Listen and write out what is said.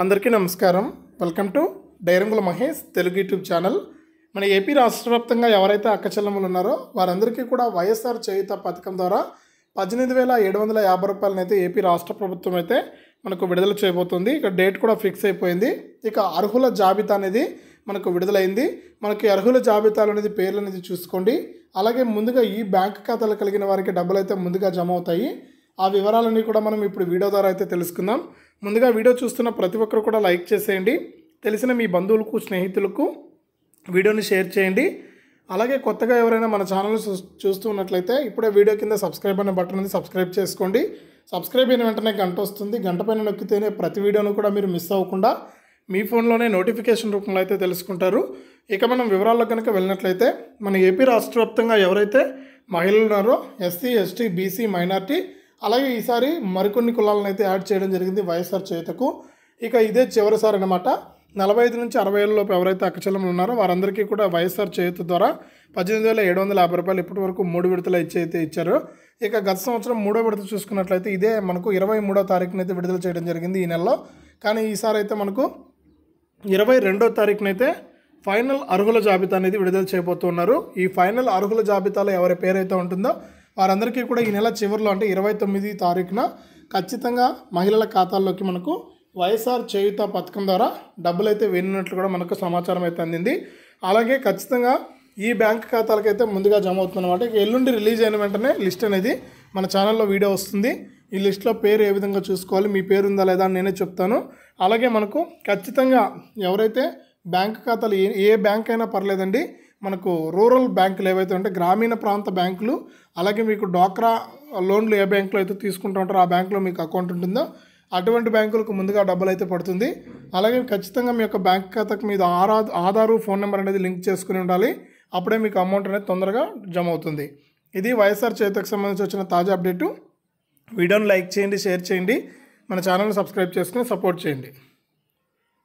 అందరికీ నమస్కారం welcome to డైరంగుల మహేష్ తెలుగు యూట్యూబ్ ఛానల్ మన ఏపీ రాష్ట్ర వ్యాప్తంగా ఎవరైతే అక్కచెల్లెములు ఉన్నారో వారందరికీ కూడా వైఎస్ఆర్ చేయుత పథకం ద్వారా పద్దెనిమిది వేల ఏడు వందల యాభై అయితే ఏపీ రాష్ట్ర ప్రభుత్వం అయితే మనకు విడుదల చేయబోతుంది ఇక డేట్ కూడా ఫిక్స్ అయిపోయింది ఇక అర్హుల జాబితా అనేది మనకు విడుదలైంది మనకి అర్హుల జాబితాలు అనేది పేర్లు అనేది చూసుకోండి అలాగే ముందుగా ఈ బ్యాంక్ ఖాతాలు కలిగిన వారికి డబ్బులు అయితే ముందుగా జమ అవుతాయి ఆ వివరాలన్నీ కూడా మనం ఇప్పుడు వీడియో ద్వారా అయితే తెలుసుకుందాం ముందుగా వీడియో చూస్తున్న ప్రతి ఒక్కరు కూడా లైక్ చేసేయండి తెలిసిన మీ బంధువులకు స్నేహితులకు వీడియోని షేర్ చేయండి అలాగే కొత్తగా ఎవరైనా మన ఛానల్ చూస్తూ ఉన్నట్లయితే ఇప్పుడే వీడియో కింద సబ్స్క్రైబ్ అనే బటన్ ఉంది సబ్స్క్రైబ్ చేసుకోండి సబ్స్క్రైబ్ అయిన వెంటనే గంట వస్తుంది గంట పైన నొక్కితేనే ప్రతి వీడియోను కూడా మీరు మిస్ అవ్వకుండా మీ ఫోన్లోనే నోటిఫికేషన్ రూపంలో అయితే తెలుసుకుంటారు ఇక మనం వివరాల్లో కనుక వెళ్ళినట్లయితే మన ఏపీ రాష్ట్ర ఎవరైతే మహిళలు ఉన్నారో ఎస్సీ ఎస్టీ బీసీ మైనార్టీ అలాగే ఈసారి మరికొన్ని కులాలను అయితే యాడ్ చేయడం జరిగింది వైఎస్ఆర్ చేతకు ఇక ఇదే చివరిసారి అనమాట నలభై ఐదు నుంచి అరవై ఏళ్ళలోపు ఎవరైతే అక్షలంలో ఉన్నారో వారందరికీ కూడా వైఎస్ఆర్ చేతి ద్వారా పద్దెనిమిది వేల ఏడు వందల యాభై రూపాయలు ఇప్పటి వరకు మూడు విడతలు అయితే ఇచ్చారు ఇక గత సంవత్సరం మూడో విడత చూసుకున్నట్లయితే ఇదే మనకు ఇరవై మూడో తారీఖునైతే విడుదల చేయడం జరిగింది ఈ నెలలో కానీ ఈసారి అయితే మనకు ఇరవై రెండో తారీఖునైతే ఫైనల్ అర్హుల జాబితా అనేది విడుదల చేయబోతున్నారు ఈ ఫైనల్ అర్హుల జాబితాలో ఎవరి పేరైతే ఉంటుందో వారందరికీ కూడా ఈ నెల చివరిలో అంటే ఇరవై తొమ్మిది తారీఖున ఖచ్చితంగా మహిళల ఖాతాల్లోకి మనకు వైఎస్ఆర్ చేయుత పథకం ద్వారా డబ్బులు అయితే వెళ్ళినట్లు కూడా మనకు సమాచారం అయితే అందింది అలాగే ఖచ్చితంగా ఈ బ్యాంక్ ఖాతాలకైతే ముందుగా జమ అవుతుందన్నమాట ఇక ఎల్లుండి రిలీజ్ అయిన వెంటనే లిస్ట్ అనేది మన ఛానల్లో వీడియో వస్తుంది ఈ లిస్ట్లో పేరు ఏ విధంగా చూసుకోవాలి మీ పేరు ఉందా లేదా అని నేనే చెప్తాను అలాగే మనకు ఖచ్చితంగా ఎవరైతే బ్యాంక్ ఖాతాలు ఏ ఏ బ్యాంక్ అయినా పర్లేదండి మనకు రూరల్ బ్యాంకులు ఏవైతే ఉంటే గ్రామీణ ప్రాంత బ్యాంకులు అలాగే మీకు డ్వాక్రా లోన్లు ఏ బ్యాంకులో అయితే తీసుకుంటూ ఉంటారో ఆ బ్యాంకులో మీకు అకౌంట్ ఉంటుందో అటువంటి బ్యాంకులకు ముందుగా డబ్బులు అయితే పడుతుంది అలాగే ఖచ్చితంగా మీ యొక్క బ్యాంక్ ఖాతాకు మీద ఆరా ఆధారు ఫోన్ నెంబర్ అనేది లింక్ చేసుకుని ఉండాలి అప్పుడే మీకు అమౌంట్ అనేది తొందరగా జమ అవుతుంది ఇది వైఎస్ఆర్ చేతకు సంబంధించి వచ్చిన తాజా అప్డేటు వీడియోను లైక్ చేయండి షేర్ చేయండి మన ఛానల్ని సబ్స్క్రైబ్ చేసుకుని సపోర్ట్ చేయండి